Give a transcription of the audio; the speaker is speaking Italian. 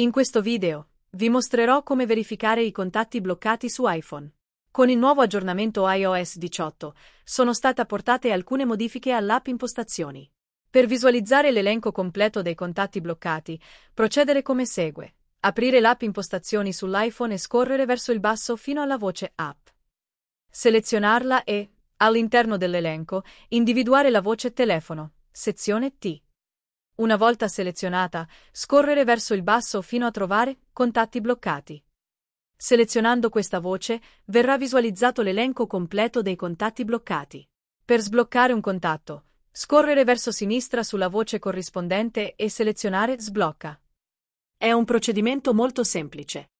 In questo video, vi mostrerò come verificare i contatti bloccati su iPhone. Con il nuovo aggiornamento iOS 18, sono state apportate alcune modifiche all'app impostazioni. Per visualizzare l'elenco completo dei contatti bloccati, procedere come segue. Aprire l'app impostazioni sull'iPhone e scorrere verso il basso fino alla voce app. Selezionarla e, all'interno dell'elenco, individuare la voce telefono, sezione T. Una volta selezionata, scorrere verso il basso fino a trovare contatti bloccati. Selezionando questa voce, verrà visualizzato l'elenco completo dei contatti bloccati. Per sbloccare un contatto, scorrere verso sinistra sulla voce corrispondente e selezionare Sblocca. È un procedimento molto semplice.